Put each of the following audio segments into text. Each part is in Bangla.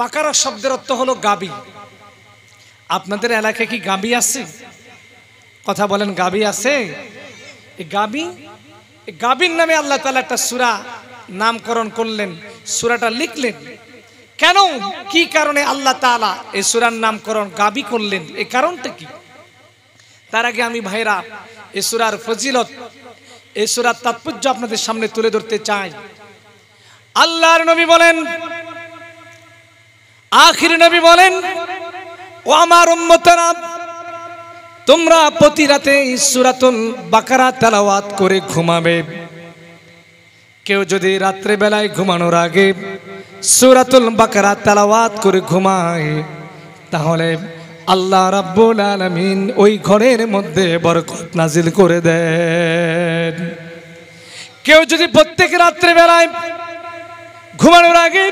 বাকারা শব্দের অর্থ হলো গাবি আপনাদের এলাকায় কি গাবি আছে কথা বলেন গাবি আছে গাবি গাবির নামে আল্লাহ তালা একটা সুরা নামকরণ করলেন সুরাটা লিখলেন কেন কি কারণে আল্লাহ তালা এই সুরার নামকরণ গাবি করলেন এই কারণটা কি তার আগে আমি ভাইরা এ সুরার ফজিলত এ সুরার তাৎপর্য আপনাদের সামনে তুলে ধরতে চাই আল্লাহর নবী বলেন আখির নবী বলেন ও আমার উম্মতারা তোমরা প্রতি রাতে সুরাতুল বাকারা তেলাওয়াত করে ঘুমাবে কেউ যদি রাত্রেবেলায় ঘুমানোর আগে সুরাতুল বাকারা তেলাওয়াত করে ঘুমায় তাহলে আল্লাহ রাব্বুল আলামিন ওই ঘরের মধ্যে বরকত নাজিল করে দেন কেউ যদি প্রত্যেক রাত্রে বেলায় ঘুমানোর আগে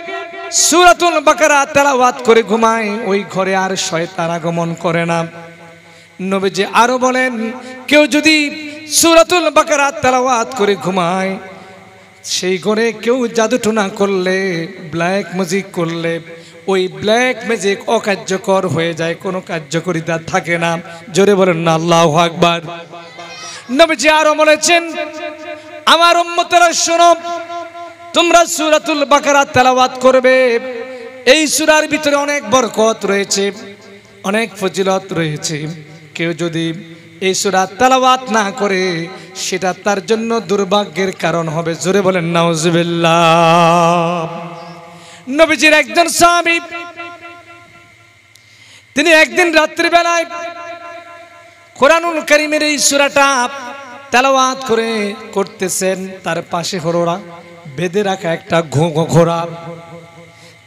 সুরাতুল বাকারা তেলাওয়াত করে ঘুমায় ওই ঘরে আর শয়তান আগমন করে না নবীজি আরো বলেন কেউ যদি সুরাতুল বাকারা তেলাওয়াত করে ঘুমায় সেই ঘরে কেউ জাদুটুনা করলে ব্ল্যাক ম্যাজিক করলে ওই ব্ল্যাক ম্যাজিক অকার্যকর হয়ে যায় কোনো কার্যকরিতা থাকে না জোরে বলেন না আল্লাহ আকবার নবীজি আরো বলেছেন আমার উম্মতেরা শোনো তোমরা সুরাতুল বাকারা তেলাওয়াত করবে এই সুরার ভিতরে অনেক বরকত রয়েছে অনেক ফজিলত রয়েছে কেউ যদি এই সুরা তেলাওয়াত না করে সেটা তার জন্য দুর্ভাগ্যের কারণ হবে জোরে বলেন নাউজবিল্লা নবীজির একজন স্বামী তিনি একদিন রাত্রিবেলায় কোরআনুল করিমের এই সুরাটা তেলাওয়াত করে করতেছেন তার পাশে হরোরা বেঁধে রাখা একটা ঘোড়া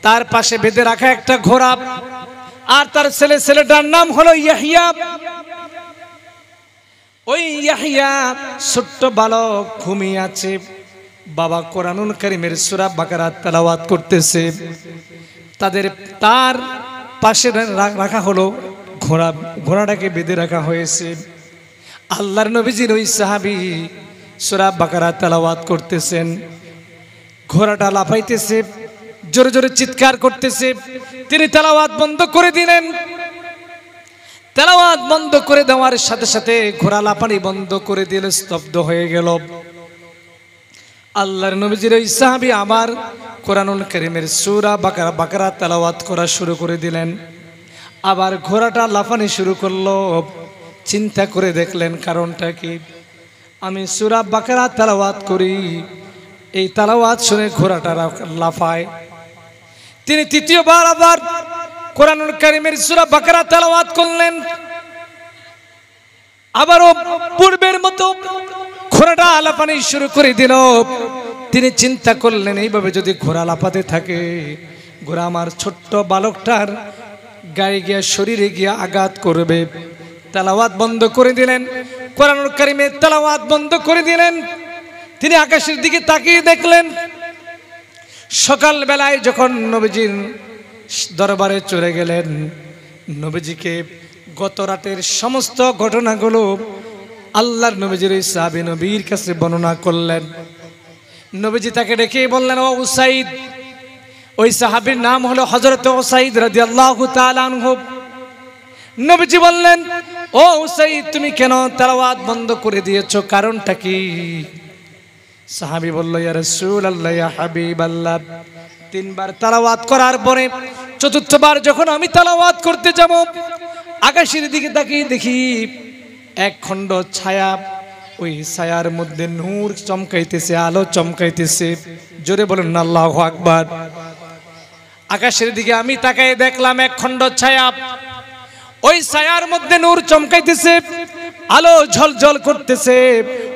তার পাশে বেঁধে রাখা একটা ঘোড়া আর তার ছেলে ছেলেটার নাম হলো ইয়াহিয়া ওই ইয়াহিয়া ছোট্ট বালক ঘুমিয়ে আছে বাবা কোরআনুল করিমের সুরা বাকারাত তালাওয়াত করতেছে তাদের তার পাশে রাখা হলো ঘোড়া ঘোড়াটাকে বেঁধে রাখা হয়েছে আল্লাহর নবীজির ওই সাহাবি সুরা বাকারা তালাওয়াত করতেছেন ঘোড়াটা লাফাইতেছে জোরে জোরে চিৎকার করতেছে তিনি তেলাওয়াত বন্ধ করে দিলেন তেলাওয়াত বন্ধ করে দেওয়ার সাথে সাথে ঘোড়া লাফানি বন্ধ করে দিলে স্তব্ধ হয়ে গেল আল্লাহর নবীজির ওই সাহাবি আবার কোরআনুল করিমের সুরা বাকারা বাকারা তেলাওয়াত করা শুরু করে দিলেন আবার ঘোড়াটা লাফানি শুরু করলো চিন্তা করে দেখলেন কারণটা কি আমি সুরা বাকারা তেলাওয়াত করি এই তালাওয়াত শুনে ঘোড়াটা লাফায় তিনি তৃতীয়বার আবার কোরআনুল কারিমের সুরা বাকারা তালাওয়াত করলেন আবারও পূর্বের মতো ঘোড়াটা আলাপানি শুরু করে দিল তিনি চিন্তা করলেন এইভাবে যদি ঘোড়া লাফাতে থাকে ঘোড়া আমার ছোট্ট বালকটার গায়ে গিয়া শরীরে গিয়া আঘাত করবে তালাওয়াত বন্ধ করে দিলেন কোরআনুল কারিমের তালাওয়াত বন্ধ করে দিলেন তিনি আকাশের দিকে তাকিয়ে দেখলেন সকাল বেলায় যখন নবীজির দরবারে চলে গেলেন নবীজিকে গত রাতের সমস্ত ঘটনাগুলো আল্লাহর নবীজির ওই সাহাবি নবীর কাছে বর্ণনা করলেন নবীজি তাকে ডেকে বললেন ও উসাইদ ওই সাহাবির নাম হলো হজরত ওসাইদ রাজি আল্লাহ নবীজি বললেন ও উসাইদ তুমি কেন তালাওয়াত বন্ধ করে দিয়েছ কারণটা কি সাহাবি বলল ইয়া রাসূল ইয়া তিনবার তালাওয়াত করার পরে চতুর্থবার যখন আমি তালাওয়াত করতে যাব আকাশের দিকে তাকিয়ে দেখি এক খণ্ড ছায়া ওই ছায়ার মধ্যে নূর চমকাইতেছে আলো চমকাইতেছে জোরে বলেন আল্লাহ আকবার আকাশের দিকে আমি তাকাই দেখলাম এক খণ্ড ছায়া ওই ছায়ার মধ্যে নূর চমকাইতেছে আলো ঝলঝল করতেছে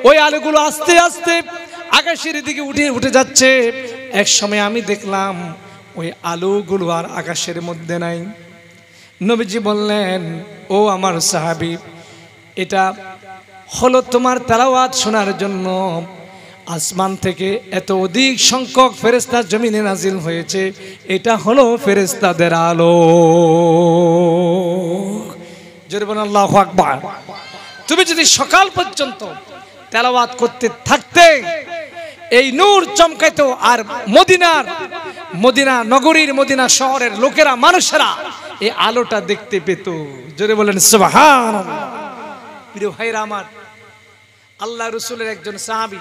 ওই আলোগুলো আস্তে আস্তে আকাশের দিকে উঠে উঠে যাচ্ছে এক সময় আমি দেখলাম ওই আলোগুলো আর আকাশের মধ্যে নাই নবীজি বললেন ও আমার সাহাবি এটা হলো তোমার তেলাওয়াত শোনার জন্য আসমান থেকে এত অধিক সংখ্যক ফেরেস্তা জমিনে নাজিল হয়েছে এটা হলো ফেরেস্তাদের আলো জরিবন আল্লাহ আকবার তুমি যদি সকাল পর্যন্ত তেলাওয়াত করতে থাকতে এই নূর চমকাইত আর মদিনার মদিনা নগরীর মদিনা শহরের লোকেরা মানুষেরা এই আলোটা দেখতে পেত জোরে বলেন সুবাহান প্রিয় ভাইরা আমার আল্লাহ রসুলের একজন সাহাবি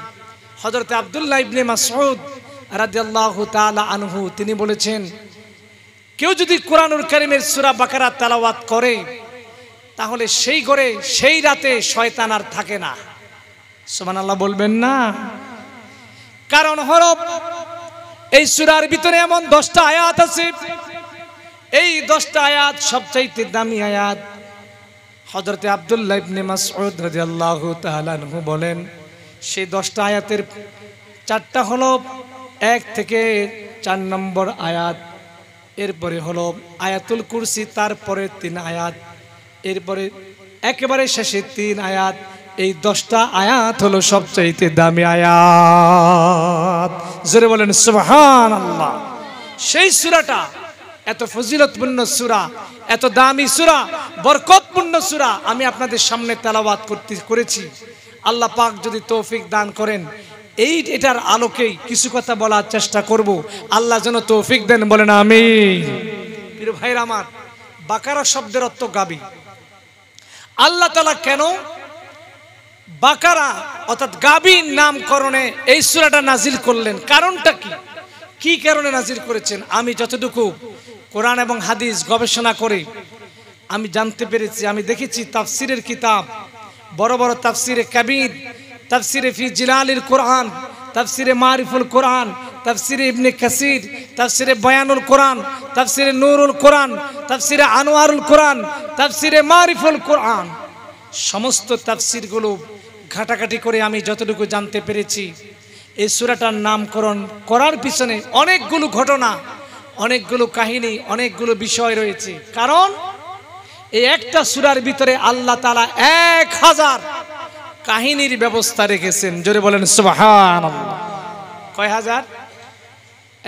হজরত আবদুল্লাহ ইবনে মাসউদ রাদিয়াল্লাহু তাআলা আনহু তিনি বলেছেন কেউ যদি কোরআনুল কারীমের সূরা বাকারা তেলাওয়াত করে তাহলে সেই ঘরে সেই রাতে শয়তান আর থাকে না সুবহানাল্লাহ বলবেন না কারণ হরফ এই সুরার ভিতরে এমন দশটা আয়াত আছে এই দশটা আয়াত সবচাইতে দামি আয়াত হজরতে আবদুল্লাহ বলেন সেই দশটা আয়াতের চারটা হল এক থেকে চার নম্বর আয়াত এরপরে হল আয়াতুল কুরসি তারপরে তিন আয়াত এরপরে একেবারে শেষে তিন আয়াত এই দশটা আয়াত হলো সবচাইতে দামি আয়াত জোরে বলেন সুবহান আল্লাহ সেই সুরাটা এত ফজিলতপূর্ণ সুরা এত দামি সুরা বরকতপূর্ণ সুরা আমি আপনাদের সামনে তেলাবাদ করতে করেছি আল্লাহ পাক যদি তৌফিক দান করেন এই এটার আলোকেই কিছু কথা বলার চেষ্টা করব আল্লাহ যেন তৌফিক দেন বলেন আমি ভাইর আমার বাকারা শব্দের অর্থ গাবি আল্লাহ তালা কেন বাকারা অর্থাৎ গাভীর নামকরণে এই সুরাটা নাজিল করলেন কারণটা কি কি কারণে নাজিল করেছেন আমি যতটুকু কোরআন এবং হাদিস গবেষণা করে আমি জানতে পেরেছি আমি দেখেছি তাফসিরের কিতাব বড় বড় তাফসিরে কাবির তাফসিরে ফি জিলালির কোরআন তাফসিরে মারিফুল কোরআন তাফসিরে ইবনে কাসির তাফসিরে বয়ানুল কোরআন তাফসিরে নুরুল কোরআন তাফসিরে আনোয়ারুল কোরআন তাফসিরে মারিফুল কোরআন সমস্ত তাফসিরগুলো ঘাটাঘাটি করে আমি যতটুকু জানতে পেরেছি এই সুরাটার নামকরণ করার পিছনে অনেকগুলো ঘটনা অনেকগুলো কাহিনী অনেকগুলো বিষয় রয়েছে কারণ এই একটা সুরার ভিতরে আল্লাহ তালা এক হাজার কাহিনীর ব্যবস্থা রেখেছেন জোরে বলেন সুবাহান কয় হাজার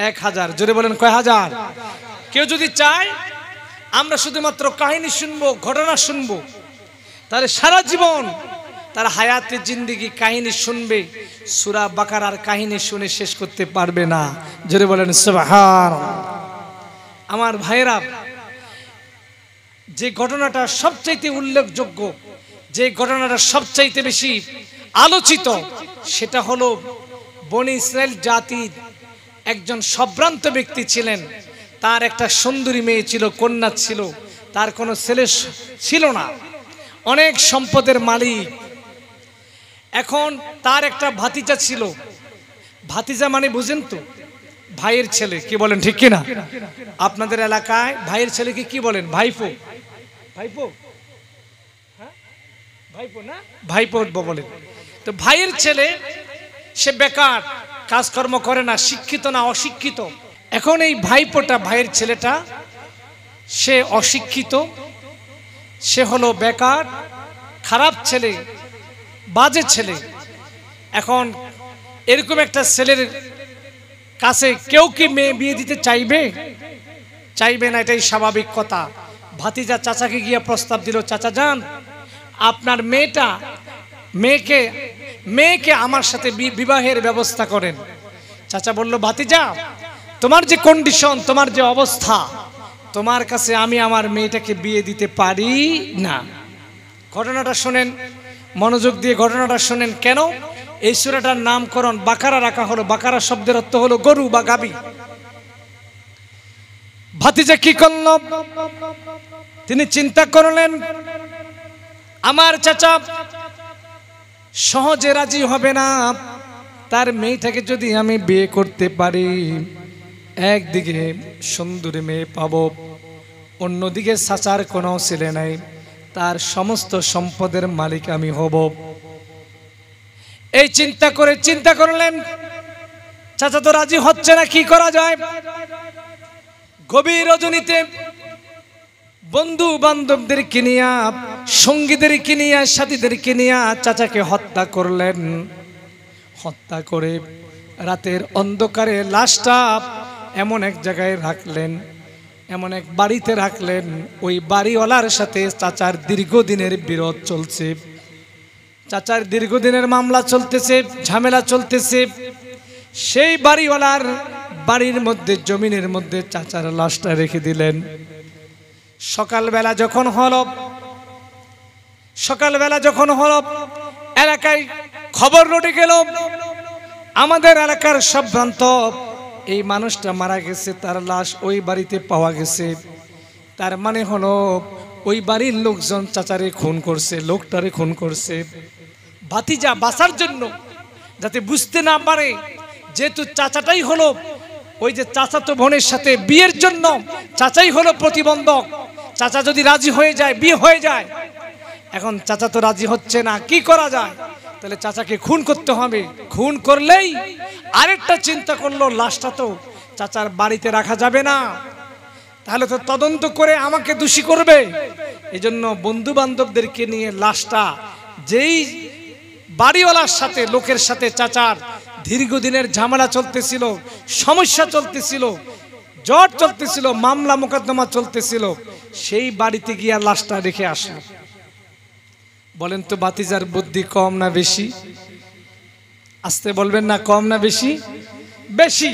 এক হাজার জোরে বলেন কয় হাজার কেউ যদি চায় আমরা শুধুমাত্র কাহিনী শুনবো ঘটনা শুনবো তাহলে সারা জীবন তার হায়াতে জিন্দিগি কাহিনী শুনবে সুরা বাকারার কাহিনী শুনে শেষ করতে পারবে না জোরে বলেন আমার ভাইরা যে ঘটনাটা সবচাইতে উল্লেখযোগ্য যে ঘটনাটা সবচাইতে বেশি আলোচিত সেটা হলো বনি ইসরায়েল জাতির একজন সম্ভ্রান্ত ব্যক্তি ছিলেন তার একটা সুন্দরী মেয়ে ছিল কন্যা ছিল তার কোনো ছেলে ছিল না অনেক সম্পদের মালিক এখন তার একটা ভাতিজা ছিল ভাতিজা মানে বুঝেন তো ভাইয়ের ছেলে কি বলেন ঠিক কিনা আপনাদের এলাকায় ভাইয়ের ছেলেকে কি বলেন ভাইপো ভাইপো হ্যাঁ? ভাইপো না ভাইপো বলেন তো ভাইয়ের ছেলে সে বেকার কাজকর্ম করে না শিক্ষিত না অশিক্ষিত এখন এই ভাইপোটা ভাইয়ের ছেলেটা সে অশিক্ষিত সে হলো বেকার খারাপ ছেলে বাজে ছেলে এখন এরকম একটা ছেলের কাছে কেউ কি মেয়ে বিয়ে দিতে চাইবে চাইবে না এটাই স্বাভাবিক কথা ভাতিজা চাচাকে গিয়ে প্রস্তাব দিল চাচা যান আপনার মেয়েটা মেয়েকে মেয়েকে আমার সাথে বিবাহের ব্যবস্থা করেন চাচা বলল ভাতিজা তোমার যে কন্ডিশন তোমার যে অবস্থা তোমার কাছে আমি আমার মেয়েটাকে বিয়ে দিতে পারি না ঘটনাটা শোনেন মনোযোগ দিয়ে ঘটনাটা শোনেন কেন এই সুরাটার নামকরণ বাকারা রাখা হলো বাকারা শব্দের অর্থ হলো গরু বা গাবি ভাতিজা কি করল তিনি চিন্তা করলেন আমার চাচা সহজে রাজি হবে না তার মেয়েটাকে যদি আমি বিয়ে করতে পারি একদিকে সুন্দরী মেয়ে পাব অন্যদিকে সাচার কোনো ছেলে নাই তার সমস্ত সম্পদের মালিক আমি হব এই চিন্তা করে চিন্তা করলেন চাচা তো রাজি হচ্ছে না কি করা যায় গভীর রজনীতে বন্ধু বান্ধবদের কিনিয়া সঙ্গীদের কিনিয়া সাথীদের কিনিয়া চাচাকে হত্যা করলেন হত্যা করে রাতের অন্ধকারে লাশটা এমন এক জায়গায় রাখলেন এমন এক বাড়িতে রাখলেন ওই বাড়িওয়ালার সাথে চাচার দীর্ঘদিনের বিরোধ চলছে চাচার দীর্ঘদিনের মামলা চলতেছে ঝামেলা চলতেছে সেই বাড়িওয়ালার বাড়ির মধ্যে জমিনের মধ্যে চাচার লাশটা রেখে দিলেন সকালবেলা যখন হল সকালবেলা যখন হল এলাকায় খবর রটে গেল আমাদের এলাকার সভ্রান্ত এই মানুষটা মারা গেছে তার লাশ ওই বাড়িতে পাওয়া গেছে তার মানে হলো ওই বাড়ির লোকজন চাচারে খুন করছে লোকটারে খুন করছে ভাতিজা বাসার জন্য যাতে বুঝতে না পারে যেহেতু চাচাটাই হলো ওই যে চাচাতো বোনের সাথে বিয়ের জন্য চাচাই হলো প্রতিবন্ধক চাচা যদি রাজি হয়ে যায় বিয়ে হয়ে যায় এখন চাচা তো রাজি হচ্ছে না কি করা যায় তাহলে চাচাকে খুন করতে হবে খুন করলেই আরেকটা চিন্তা করলো লাশটা তো চাচার বাড়িতে রাখা যাবে না তাহলে তো তদন্ত করে আমাকে দোষী করবে জন্য বন্ধু বান্ধবদেরকে নিয়ে লাশটা যেই বাড়িওয়ালার সাথে লোকের সাথে চাচার দীর্ঘদিনের ঝামেলা চলতেছিল সমস্যা চলতেছিল জ্বর চলতেছিল মামলা মোকদ্দমা চলতেছিল সেই বাড়িতে গিয়া লাশটা রেখে আসলো বলেন তো বাতিজার বুদ্ধি কম না বেশি আসতে বলবেন না কম না বেশি বেশি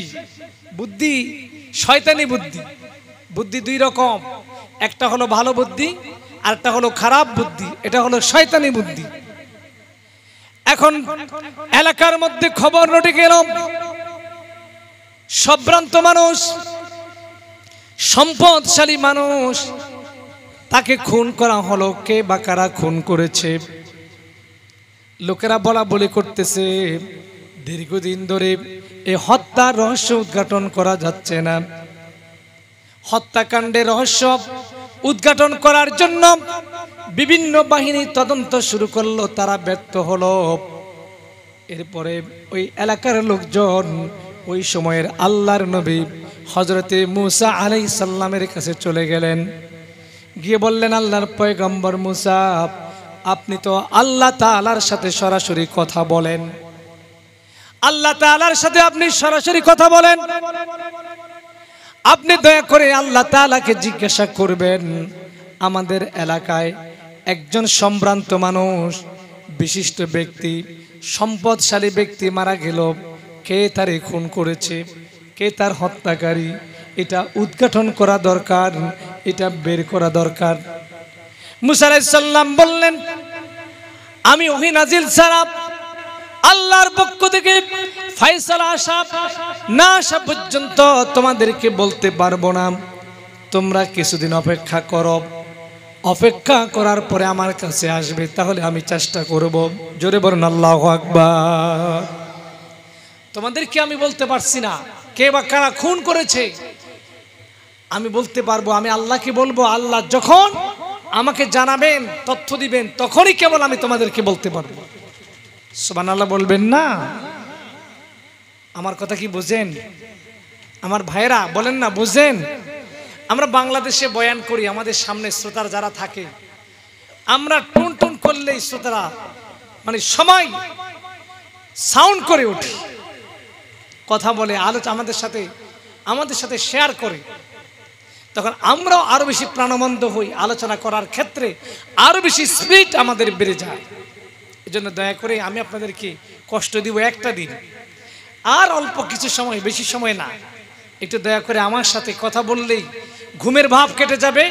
বুদ্ধি শয়তানি বুদ্ধি বুদ্ধি দুই রকম একটা হলো ভালো বুদ্ধি আর একটা হলো খারাপ বুদ্ধি এটা হলো শয়তানি বুদ্ধি এখন এলাকার মধ্যে খবর রটে গেলাম সভ্রান্ত মানুষ সম্পদশালী মানুষ তাকে খুন করা হলো কে বা কারা খুন করেছে লোকেরা বলা বলি করতেছে দীর্ঘদিন ধরে এই হত্যার রহস্য উদ্ঘাটন করা যাচ্ছে না হত্যাকাণ্ডের রহস্য উদ্ঘাটন করার জন্য বিভিন্ন বাহিনী তদন্ত শুরু করলো তারা ব্যর্থ হলো এরপরে ওই এলাকার লোকজন ওই সময়ের আল্লাহর নবী হজরতে মুসা আলাই সাল্লামের কাছে চলে গেলেন গিয়ে বললেন আল্লাহর পয়গম্বর মুসাফ আপনি তো আল্লাহ তালার সাথে সরাসরি কথা বলেন আল্লাহ তালার সাথে আপনি সরাসরি কথা বলেন আপনি দয়া করে আল্লাহ তালাকে জিজ্ঞাসা করবেন আমাদের এলাকায় একজন সম্ভ্রান্ত মানুষ বিশিষ্ট ব্যক্তি সম্পদশালী ব্যক্তি মারা গেল কে তারে খুন করেছে কে তার হত্যাকারী এটা উদ্ঘাটন করা দরকার এটা বের করা দরকার মুসারাইসাল্লাম বললেন আমি নাজিল সারাপ আল্লাহর পক্ষ থেকে ফাইসালা আসা না আসা পর্যন্ত তোমাদেরকে বলতে পারবো না তোমরা কিছুদিন অপেক্ষা করো অপেক্ষা করার পরে আমার কাছে আসবে তাহলে আমি চেষ্টা করব জোরে বলুন আল্লাহ আকবার তোমাদেরকে আমি বলতে পারছি না কে বা কারা খুন করেছে আমি বলতে পারবো আমি আল্লাহকে বলবো আল্লাহ যখন আমাকে জানাবেন তথ্য দিবেন তখনই কেবল আমি তোমাদেরকে বলতে পারবো সোবান আল্লাহ বলবেন না আমার কথা কি বোঝেন আমার ভাইরা বলেন না বোঝেন আমরা বাংলাদেশে বয়ান করি আমাদের সামনে শ্রোতার যারা থাকে আমরা টুন টুন করলেই শ্রোতারা মানে সবাই সাউন্ড করে ওঠে কথা বলে আলোচনা আমাদের সাথে আমাদের সাথে শেয়ার করে তখন আমরাও আরও বেশি প্রাণবন্ত হই আলোচনা করার ক্ষেত্রে আরও বেশি স্পিড আমাদের বেড়ে যায় এজন্য দয়া করে আমি আপনাদেরকে কষ্ট দিব একটা দিন আর অল্প কিছু সময় বেশি সময় না একটু দয়া করে আমার সাথে কথা বললেই ঘুমের ভাব কেটে যাবে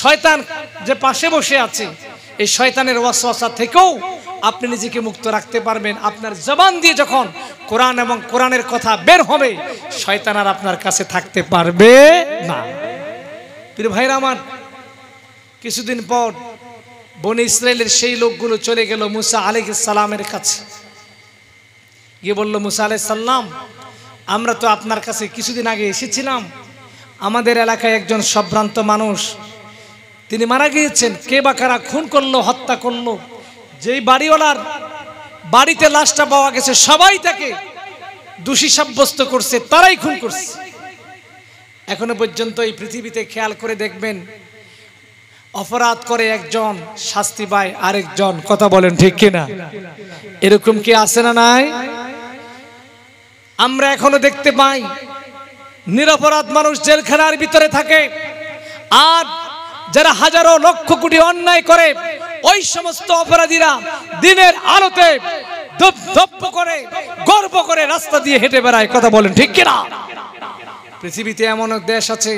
শয়তান যে পাশে বসে আছে এই শয়তানের ওয়াসওয়াসা থেকেও আপনি নিজেকে মুক্ত রাখতে পারবেন আপনার জবান দিয়ে যখন কোরআন এবং কোরআনের কথা বের হবে শয়তান আর আপনার কাছে থাকতে পারবে না প্রিয় ভাইরা আমার কিছুদিন পর বনে ইসরায়েলের সেই লোকগুলো চলে গেল মুসা আলিক সালামের কাছে গিয়ে বলল মুসা আলাই সাল্লাম আমরা তো আপনার কাছে কিছুদিন আগে এসেছিলাম আমাদের এলাকায় একজন সম্ভ্রান্ত মানুষ তিনি মারা গিয়েছেন কে বা কারা খুন করলো হত্যা করলো যেই বাড়িওয়ালার বাড়িতে লাশটা পাওয়া গেছে সবাই তাকে দোষী সাব্যস্ত করছে তারাই খুন করছে এখনো পর্যন্ত এই পৃথিবীতে খেয়াল করে দেখবেন অপরাধ করে একজন শাস্তি পায় আরেকজন কথা বলেন ঠিক কিনা এরকম কি আছে না নাই আমরা এখনো দেখতে পাই নিরপরাধ মানুষ জেলখানার ভিতরে থাকে আর যারা হাজারো লক্ষ কোটি অন্যায় করে ওই সমস্ত অপরাধীরা দিনের আলোতে ধপ করে গর্ব করে রাস্তা দিয়ে হেঁটে বেড়ায় কথা বলেন ঠিক কিনা পৃথিবীতে এমন এক দেশ আছে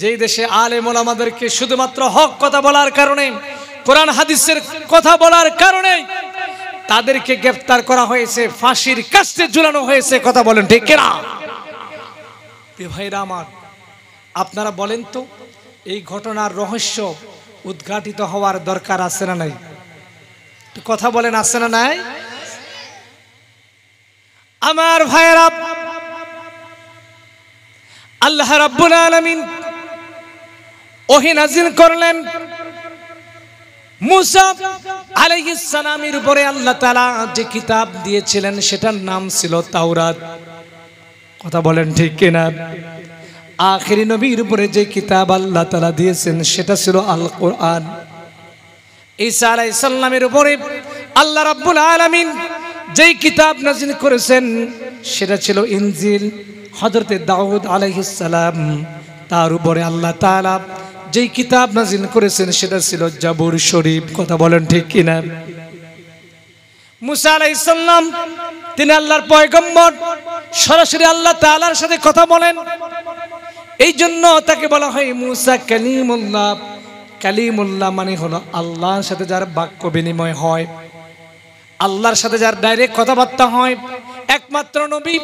যেই দেশে আলেমল আমাদেরকে শুধুমাত্র হক কথা বলার কারণে কোরআন হাদিসের কথা বলার কারণে তাদেরকে গ্রেফতার করা হয়েছে ফাঁসির কাস্তে ঝুলানো হয়েছে কথা বলেন ঠিক কেনা ভাইরা আমার আপনারা বলেন তো এই ঘটনার রহস্য উদ্ঘাটিত হওয়ার দরকার আছে না নাই কথা বলেন আছে না নাই আমার ভাইয়েরা আল্লাহ রাব্বুল আলামিন ওহি নাজিল করলেন মুসা আলাইহিস সালামের উপরে আল্লাহ তাআলা যে কিতাব দিয়েছিলেন সেটার নাম ছিল তাওরাত কথা বলেন ঠিক কিনা আখেরি নবীর উপরে যে কিতাব আল্লাহ তাআলা দিয়েছেন সেটা ছিল আল কোরআন ঈসা আলাইহিস সালামের উপরে আল্লাহ রাব্বুল আলামিন যেই কিতাব নাজিল করেছেন সেটা ছিল ইনজিল হজরতে দাউদ আলহিসাল্লাম তার উপরে আল্লাহ তালা যেই কিতাব নাজিল করেছেন সেটা ছিল জাবুর শরীফ কথা বলেন ঠিক কিনা মুসা আলাইসাল্লাম তিনি আল্লাহর পয়গম্বর সরাসরি আল্লাহ তালার সাথে কথা বলেন এই জন্য তাকে বলা হয় মুসা কালিমুল্লাহ কালিমুল্লাহ মানে হলো আল্লাহর সাথে যার বাক্য বিনিময় হয় আল্লাহর সাথে যার ডাইরেক্ট কথাবার্তা হয় একমাত্র নবী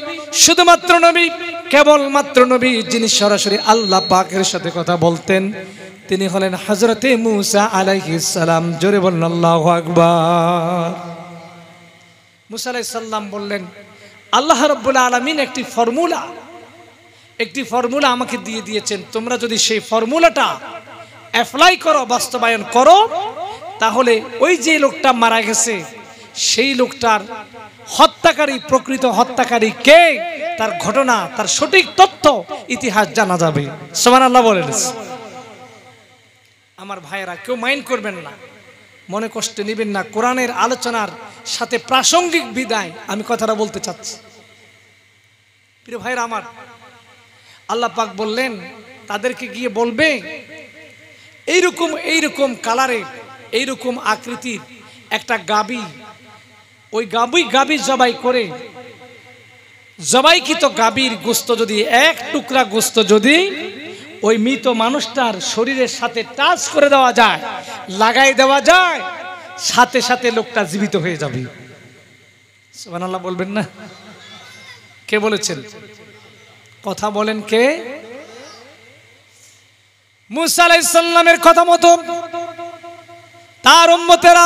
শুধুমাত্র নবী কেবলমাত্র নবী যিনি সরাসরি আল্লাহ পাকের সাথে কথা বলতেন তিনি হলেন হজরতে মুসা সালাম জোরে বলেন আল্লাহ আকবর মুসা আলাইসাল্লাম বললেন আল্লাহ রব্বুল আলমিন একটি ফর্মুলা একটি ফর্মুলা আমাকে দিয়ে দিয়েছেন তোমরা যদি সেই ফর্মুলাটা অ্যাপ্লাই করো বাস্তবায়ন করো তাহলে ওই যে লোকটা মারা গেছে সেই লোকটার হত্যাকারী প্রকৃত হত্যাকারী কে তার ঘটনা তার সঠিক তথ্য ইতিহাস জানা যাবে সোমান আল্লাহ আমার ভাইয়েরা কেউ মাইন্ড করবেন না মনে কষ্টে নেবেন না কোরআনের আলোচনার সাথে প্রাসঙ্গিক বিদায় আমি কথাটা বলতে চাচ্ছি প্রিয় ভাইরা আমার আল্লাহ পাক বললেন তাদেরকে গিয়ে বলবে এইরকম এইরকম কালারের এইরকম আকৃতির একটা গাবি ওই গাবুই গাবি জবাই করে জবাইকৃত গাবির গোস্ত যদি এক টুকরা গোস্ত যদি ওই মৃত মানুষটার শরীরের সাথে টাচ করে দেওয়া যায় লাগাই দেওয়া যায় সাথে সাথে লোকটা জীবিত হয়ে যাবে সোবানাল্লাহ বলবেন না কে বলেছেন কথা বলেন কে মুসা আলাইসাল্লামের কথা মতো তার উম্মতেরা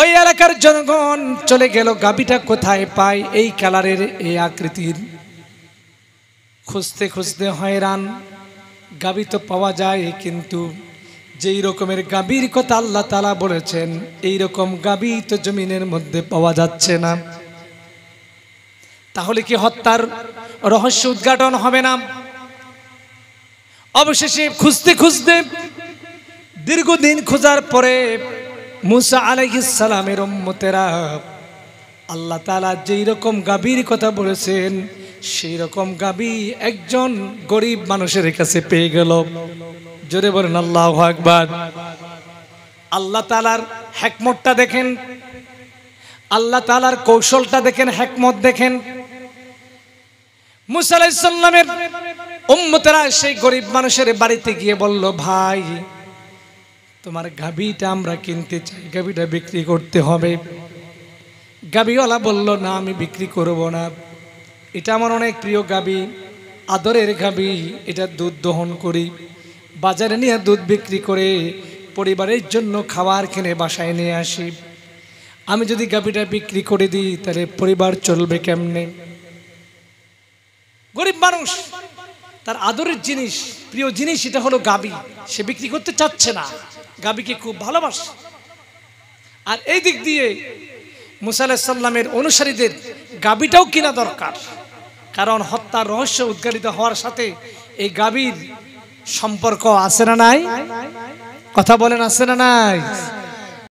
ওই এলাকার জনগণ চলে গেল গাবিটা কোথায় পায় এই কালারের এই আকৃতির খুঁজতে খুঁজতে হয়রান গাবি তো পাওয়া যায় কিন্তু যেই রকমের গাবির কথা আল্লাহ তালা বলেছেন এই রকম গাবি তো জমিনের মধ্যে পাওয়া যাচ্ছে না তাহলে কি হত্যার রহস্য উদ্ঘাটন হবে না অবশেষে খুঁজতে খুঁজতে দীর্ঘদিন খোঁজার পরে মুসা আলাইসালামের উম্মতেরা আল্লাহ তালা যেই রকম গাভীর কথা বলেছেন সেই রকম গাবি একজন গরিব মানুষের কাছে পেয়ে গেল জোরে বলেন আল্লাহ আকবর আল্লাহ তালার হ্যাকমতটা দেখেন আল্লাহ তালার কৌশলটা দেখেন হ্যাকমত দেখেন মুসা মুসাল্লামের উম্মতেরা সেই গরিব মানুষের বাড়িতে গিয়ে বলল ভাই তোমার গাভীটা আমরা কিনতে চাই গাভীটা বিক্রি করতে হবে গাভীওয়ালা বলল না আমি বিক্রি করব না এটা আমার অনেক প্রিয় গাভী আদরের গাভী এটা দুধ দহন করি বাজারে নিয়ে দুধ বিক্রি করে পরিবারের জন্য খাবার কিনে বাসায় নিয়ে আসি আমি যদি গাভীটা বিক্রি করে দিই তাহলে পরিবার চলবে কেমনে গরিব মানুষ তার আদরের জিনিস প্রিয় জিনিস এটা হলো গাবি সে বিক্রি করতে চাচ্ছে না গাবিকে খুব ভালোবাসে আর এই দিক দিয়ে মুসাল্লামের অনুসারীদের গাবিটাও কিনা দরকার কারণ হত্যার রহস্য উদ্ঘাটিত হওয়ার সাথে এই গাবির সম্পর্ক আছে না নাই কথা বলেন আছে না নাই